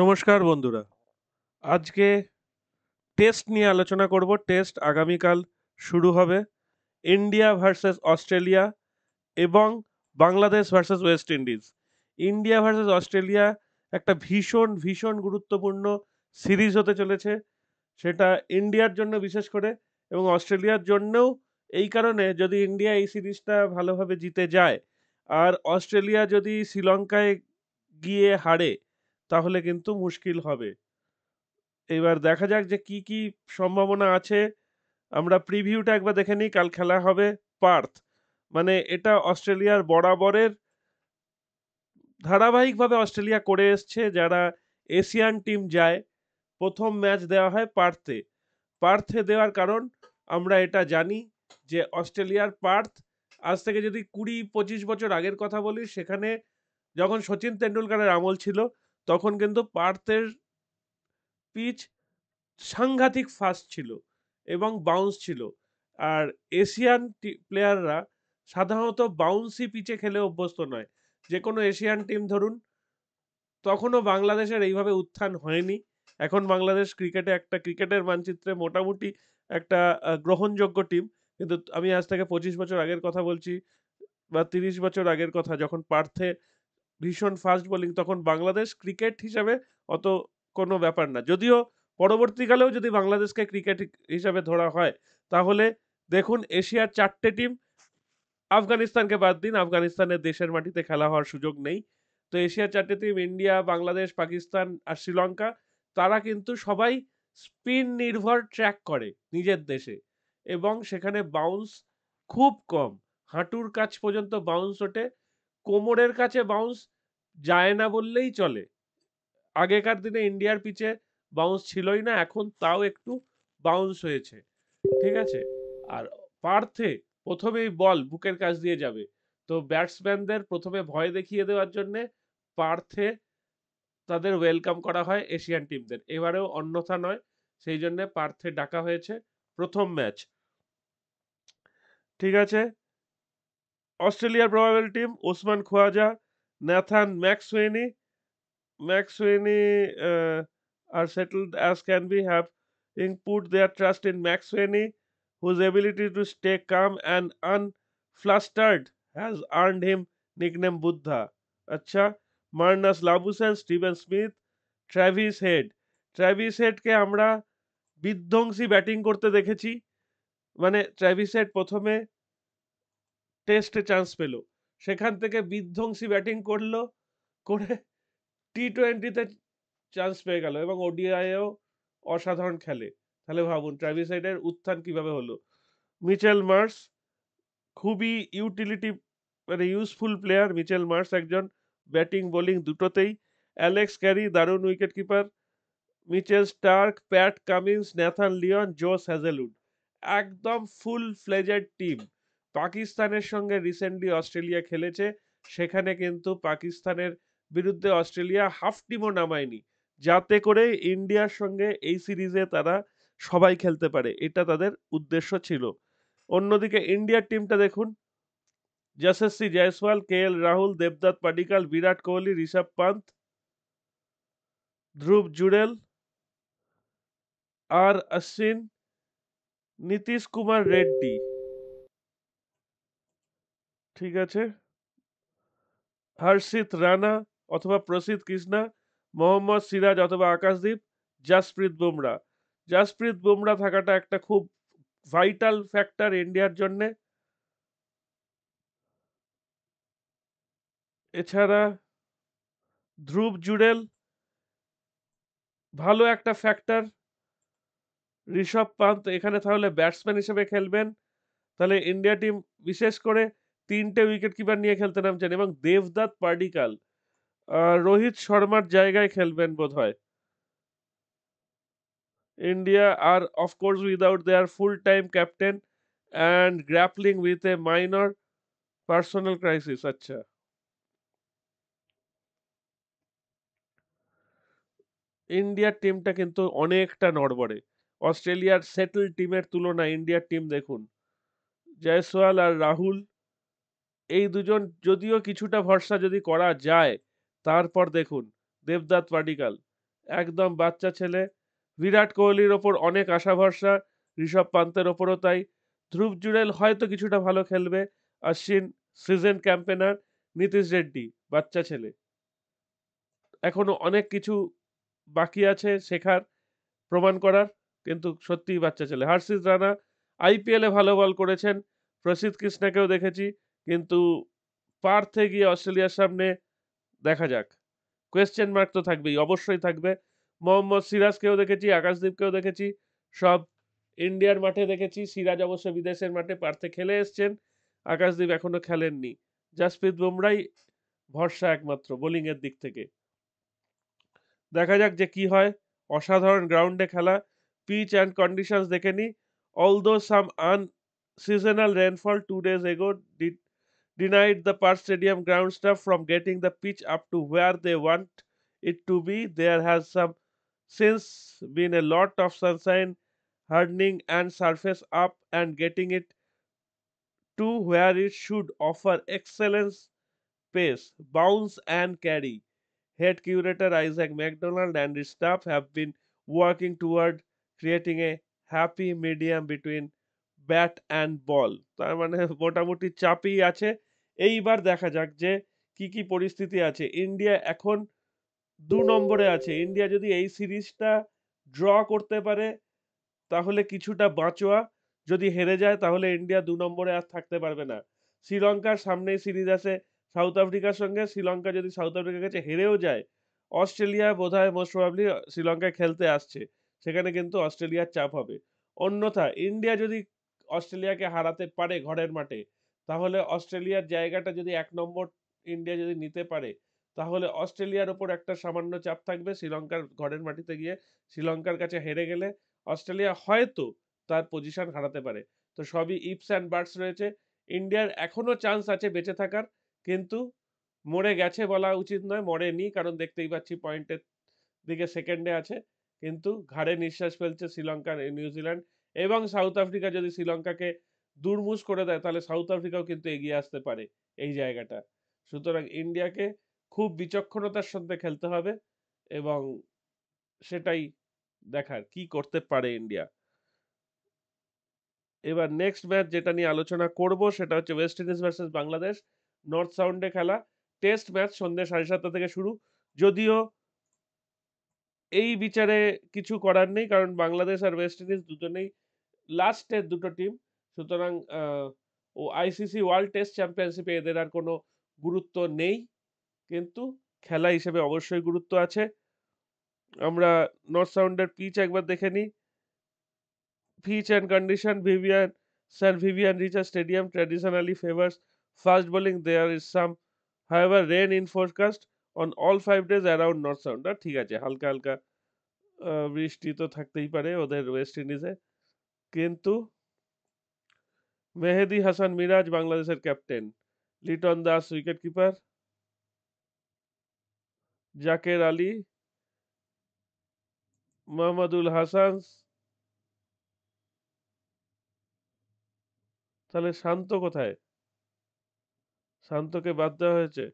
নমস্কার বন্ধুরা আজকে টেস্ট নিয়ে আলোচনা করব টেস্ট আগামীকাল শুরু হবে ইন্ডিয়া ভার্সেস অস্ট্রেলিয়া এবং Bangladesh versus West Indies India versus Australia একটা ভীষণ ভীষণ গুরুত্বপূর্ণ সিরিজ হতে চলেছে সেটা ইন্ডিয়ার জন্য বিশেষ করে এবং অস্ট্রেলিয়ার জন্যও এই কারণে যদি ইন্ডিয়া এই সিরিজটা ভালোভাবে জিতে যায় আর অস্ট্রেলিয়া যদি শ্রীলঙ্কায় গিয়ে হারে তাহলে কিন্তু মুশকিল হবে এবার দেখা যাক যে কি কি সম্ভাবনা আছে আমরা প্রিভিউটা একবার দেখে নিই কাল খেলা হবে পার্থ মানে এটা অস্ট্রেলিয়ার বরাবরের ধারাবাহিকভাবে অস্ট্রেলিয়া করে এসছে যারা এশিয়ান টিম যায় প্রথম ম্যাচ দেওয়া হয় পার্থে পার্থে দেওয়ার কারণ আমরা এটা জানি যে অস্ট্রেলিয়ার পার্থ আজ থেকে যদি কুড়ি পঁচিশ বছর আগের কথা বলি সেখানে যখন সচিন তেন্ডুলকারের আমল ছিল তখন কিন্তু পার্থের পিচ সাংঘাতিক ফাস্ট ছিল এবং বাউন্স ছিল আর এশিয়ান প্লেয়াররা সাধারণত বাউন্সি পিচে খেলে অভ্যস্ত নয় যে কোনো এশিয়ান টিম ধরুন তখনও বাংলাদেশের এইভাবে উত্থান হয়নি এখন বাংলাদেশ ক্রিকেটে একটা ক্রিকেটের মানচিত্রে মোটামুটি একটা গ্রহণযোগ্য টিম কিন্তু আমি আজ থেকে পঁচিশ বছর আগের কথা বলছি বা তিরিশ বছর আগের কথা যখন পার্থে ভীষণ ফাস্ট বোলিং তখন বাংলাদেশ ক্রিকেট হিসাবে অত কোনো ব্যাপার না যদিও পরবর্তীকালেও যদি বাংলাদেশকে ক্রিকেট হিসাবে ধরা হয় তাহলে দেখুন এশিয়ার চারটে টিম আফগানিস্তানকে বাদ দিন আফগানিস্তানের দেশের মাটিতে খেলা হওয়ার সুযোগ নেই তো এশিয়ার চারটে টিম ইন্ডিয়া বাংলাদেশ পাকিস্তান আর শ্রীলঙ্কা তারা কিন্তু সবাই স্পিন নির্ভর ট্র্যাক করে নিজের দেশে এবং সেখানে বাউন্স খুব কম হাঁটুর কাছ পর্যন্ত বাউন্স ওঠে কোমরের কাছে বাউন্স যায় না বললেই চলে আগেকার দিনে ইন্ডিয়ার পিচে বাউন্স ছিলই না এখন তাও একটু বাউন্স হয়েছে ঠিক আছে আর পার্থে প্রথমেই বল বুকের কাছ দিয়ে যাবে তো ব্যাটসম্যানদের প্রথমে ভয় দেখিয়ে দেওয়ার জন্যে পার্থে তাদের ওয়েলকাম করা হয় এশিয়ান টিমদের এবারেও অন্যথা নয় সেই জন্যে পার্থে ডাকা হয়েছে প্রথম ম্যাচ ঠিক আছে Australia royal team Usman Khawaja Nathan McSweeney McSweeney are settled as can be having put their trust in Max Sweeney, whose ability to stay calm and unflustered has earned him nickname Buddha. अच्छा Marnus Labuschagne Steven Smith Travis Head Travis হেডকে আমরা বিধ্বংসী batting করতে দেখেছি মানে Travis head প্রথমে টেস্টে chance পেল সেখান থেকে বিধ্বংসী ব্যাটিং করলো করে টি টোয়েন্টিতে চান্স পেয়ে গেল এবং ওডিআইয়েও অসাধারণ খেলে তাহলে ভাবুন ট্রাইভিসাইডের উত্থান কিভাবে হলো মিচেল মার্স খুবই ইউটিলিটি মানে ইউজফুল প্লেয়ার মিচেল মার্স একজন ব্যাটিং বোলিং দুটোতেই অ্যালেক্স ক্যারি দারুণ wicket keeper Mitchell Starc Pat Cummins Nathan Lyon Josh Hazlewood একদম ফুল ফ্লেজেড টিম পাকিস্তানের সঙ্গে রিসেন্টলি অস্ট্রেলিয়া খেলেছে সেখানে কিন্তু পাকিস্তানের বিরুদ্ধে অস্ট্রেলিয়া হাফ টিমও নামায়নি যাতে করে ইন্ডিয়ার সঙ্গে এই সিরিজে তারা সবাই খেলতে পারে এটা তাদের উদ্দেশ্য ছিল অন্যদিকে ইন্ডিয়ার টিমটা দেখুন যশস্বী জয়সওয়াল কে এল রাহুল দেবদাত পাডিকাল বিরাট কোহলি ঋষভ পান্ত ধ্রুব জুড়েল আর অশ্বিন নীতিশ কুমার রেড্ডি ঠিক আছে হর্ষিত রানা অথবা প্রসিদ কৃষ্ণা মোহাম্মদ সিরাজ অথবা আকাশদীপ জাসপ্রীত বুমরা জাসপ্রীত বুমরা থাকাটা একটা খুব ভাইটাল ফ্যাক্টর ইন্ডিয়ার জন্যে এছাড়া ধ্রুব জুড়েল ভালো একটা ফ্যাক্টর ঋষভ পান্ত এখানে তাহলে ব্যাটসম্যান হিসেবে খেলবেন তাহলে ইন্ডিয়া টিম বিশেষ করে তিনটে উইকেট কিপার নিয়ে খেলতে নামছেন এবং দেবদাত পার্ডিকাল রোহিত শর্মার জায়গায় খেলবেন বোধ হয় ইন্ডিয়া আর of course without their full time captain and grappling with a minor personal crisis আচ্ছা ইন্ডিয়ার টিমটা কিন্তু অনেকটা নড়বড়ে অস্ট্রেলিয়ার সেটেল টিমের তুলনায় ইন্ডিয়ার টিম দেখুন জয়সওয়াল আর রাহুল এই দুজন যদিও কিছুটা ভরসা যদি করা যায় তারপর দেখুন দেবদাত পাডিকাল একদম বাচ্চা ছেলে বিরাট কোহলির ওপর অনেক আশা ভরসা ঋষভ পান্তের ওপরও তাই ধ্রুব জুড়েল হয়তো কিছুটা ভালো খেলবে অশ্বিন সিজন ক্যাম্পেনার নীতিশ রেড্ডি বাচ্চা ছেলে এখনো অনেক কিছু বাকি আছে শেখার প্রমাণ করার কিন্তু সত্যিই বাচ্চা ছেলে হার্ষিস রানা আইপিএলে ভালো বল করেছেন প্রসিদ্ধ কৃষ্ণাকেও দেখেছি কিন্তু পার্থে গিয়ে অস্ট্রেলিয়ার সামনে দেখা যাক কোয়েশ্চেন মার্ক তো থাকবেই অবশ্যই থাকবে মোহাম্মদ সিরাজকেও দেখেছি আকাশদীপকেও দেখেছি সব ইন্ডিয়ার মাঠে দেখেছি সিরাজ অবশ্য বিদেশের মাঠে পার্থে খেলে এসছেন আকাশদীপ এখনও খেলেননি জাসপ্রীত বুমরাই ভরসা একমাত্র বোলিংয়ের দিক থেকে দেখা যাক যে কি হয় অসাধারণ গ্রাউন্ডে খেলা পিচ অ্যান্ড কন্ডিশনস দেখে নি although some unseasonal rainfall two days ago did denied the Perth Stadium ground staff from getting the pitch up to where they want it to be. There has some since been a lot of sunshine hardening and surface up and getting it to where it should offer excellence pace, bounce and carry. Head curator Isaac McDonald and his staff have been working toward creating a happy medium between bat and ball. তার মানে মোটামুটি চাপই আছে এইবার দেখা যাক যে কি কি পরিস্থিতি আছে ইন্ডিয়া এখন দু নম্বরে আছে ইন্ডিয়া যদি এই সিরিজটা ড্র করতে পারে তাহলে কিছুটা বাঁচোয়া যদি হেরে যায় তাহলে ইন্ডিয়া দু নম্বরে আর থাকতে পারবে না শ্রীলঙ্কার সামনেই সিরিজ আছে সাউথ আফ্রিকার সঙ্গে শ্রীলঙ্কা যদি সাউথ আফ্রিকার কাছে হেরেও যায় অস্ট্রেলিয়া বোধ হয় মোস্ট প্রবাবলি শ্রীলঙ্কায় খেলতে আসছে সেখানে কিন্তু অস্ট্রেলিয়ার চাপ হবে অন্যথা ইন্ডিয়া যদি অস্ট্রেলিয়াকে হারাতে পারে ঘরের মাঠে তাহলে অস্ট্রেলিয়ার জায়গাটা যদি এক নম্বর ইন্ডিয়া যদি নিতে পারে তাহলে অস্ট্রেলিয়ার ওপর একটা সামান্য চাপ থাকবে শ্রীলঙ্কার ঘরের মাটিতে গিয়ে শ্রীলঙ্কার কাছে হেরে গেলে অস্ট্রেলিয়া হয়তো তার পজিশন হারাতে পারে তো সবই ইপস অ্যান্ড বার্ডস রয়েছে ইন্ডিয়ার এখনও চান্স আছে বেঁচে থাকার কিন্তু মরে গেছে বলা উচিত নয় মরেনি কারণ দেখতেই পাচ্ছি পয়েন্টের দিকে সেকেন্ডে আছে কিন্তু ঘাড়ে নিঃশ্বাস ফেলছে শ্রীলঙ্কা নিউজিল্যান্ড এবং সাউথ আফ্রিকা যদি শ্রীলঙ্কাকে দুর্মুষ করে দেয় তাহলে সাউথ আফ্রিকাও কিন্তু এগিয়ে আসতে পারে এই জায়গাটা সুতরাং ইন্ডিয়াকে খুব বিচক্ষণতার সঙ্গে খেলতে হবে এবং সেটাই দেখার কি করতে পারে ইন্ডিয়া এবার নেক্সট ম্যাচ যেটা নিয়ে আলোচনা করব সেটা হচ্ছে West Indies versus Bangladesh North সাউন্ডে খেলা টেস্ট ম্যাচ সন্ধ্যে সাড়ে সাতটা থেকে শুরু যদিও এই বিচারে কিছু করার নেই কারণ বাংলাদেশ আর ওয়েস্ট ইন্ডিজ দুজনেই লাস্টের দুটো টিম সুতরাং ও আইসিসি ওয়ার্ল্ড টেস্ট চ্যাম্পিয়নশিপে এদের আর কোনো গুরুত্ব নেই কিন্তু খেলা হিসেবে অবশ্যই গুরুত্ব আছে আমরা নর্থ সাউন্ডের পিচ একবার দেখে নিই pitch and condition Vivian Sir Vivian Richards stadium traditionally favours first bowling there is some heavier rain in forecast on all five days around North Sound আর ঠিক আছে হালকা হালকা বৃষ্টি তো থাকতেই পারে ওদের ওয়েস্ট ইন্ডিজে কিন্তু মেহেদি হাসান মিরাজ বাংলাদেশের captain Liton Das wicket keeper Jaker Ali Mahmudul Hasan তাহলে শান্ত কোথায় শান্তকে বাদ দেওয়া হয়েছে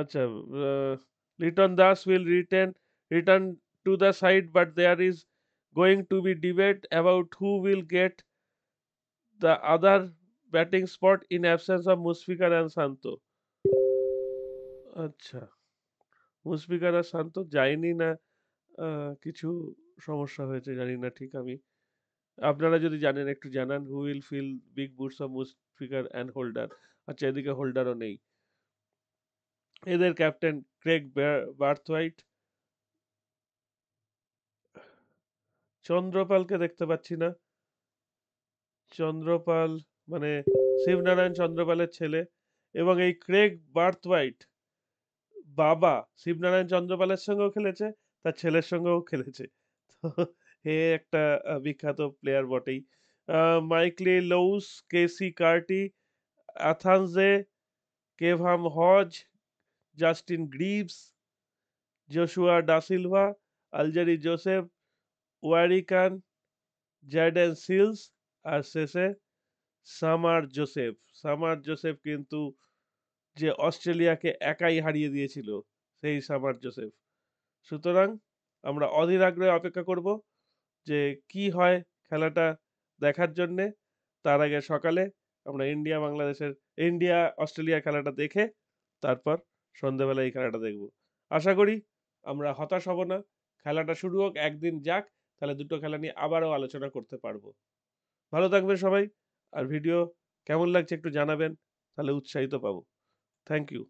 আচ্ছা Liton Das will return return to the side but there is going to be debate about who will get the other batting spot in absence of Musfikar and Santo. আচ্ছা মুসফিকার আর শান্ত যায়নি না কিছু সমস্যা হয়েছে জানি না ঠিক আমি আপনারা যদি জানেন একটু জানান who will fill big boots of Mushfiqur and Holder আচ্ছা এদিকে হোল্ডারও নেই এদের ক্যাপ্টেন ক্রেগ বার্থ হোয়াইট চন্দ্রপালকে দেখতে পাচ্ছি না চন্দ্রপাল মানে শিবনারায়ণ চন্দ্রপালের ছেলে এবং এই ক্রেগ বার্থ ওয়াইট বাবা শিবনারায়ণ চন্দ্রপালের সঙ্গেও খেলেছে তার ছেলের সঙ্গেও খেলেছে তো হে একটা বিখ্যাত প্লেয়ার বটেই Mikyle Louis Keacy Carty Athanaze Kevem Hodge Justin Greaves Joshua Da Silva Alzarri Joseph Warrican Jayden Seales আর শেষে সামার জোসেফ সামার জোসেফ কিন্তু যে অস্ট্রেলিয়াকে একাই হারিয়ে দিয়েছিল সেই সামার জোসেফ সুতরাং আমরা অধীর আগ্রহে অপেক্ষা করব যে কি হয় খেলাটা দেখার জন্যে তার আগে সকালে আমরা ইন্ডিয়া বাংলাদেশের ইন্ডিয়া অস্ট্রেলিয়া খেলাটা দেখে তারপর সন্ধ্যেবেলা এই খেলাটা দেখব আশা করি আমরা হতাশ হব না খেলাটা শুরু হোক একদিন যাক তাহলে দুটো খেলা নিয়ে আবারও আলোচনা করতে পারবো ভালো থাকবেন সবাই আর ভিডিও কেমন লাগছে একটু জানাবেন তাহলে উৎসাহিত পাবো থ্যাংক ইউ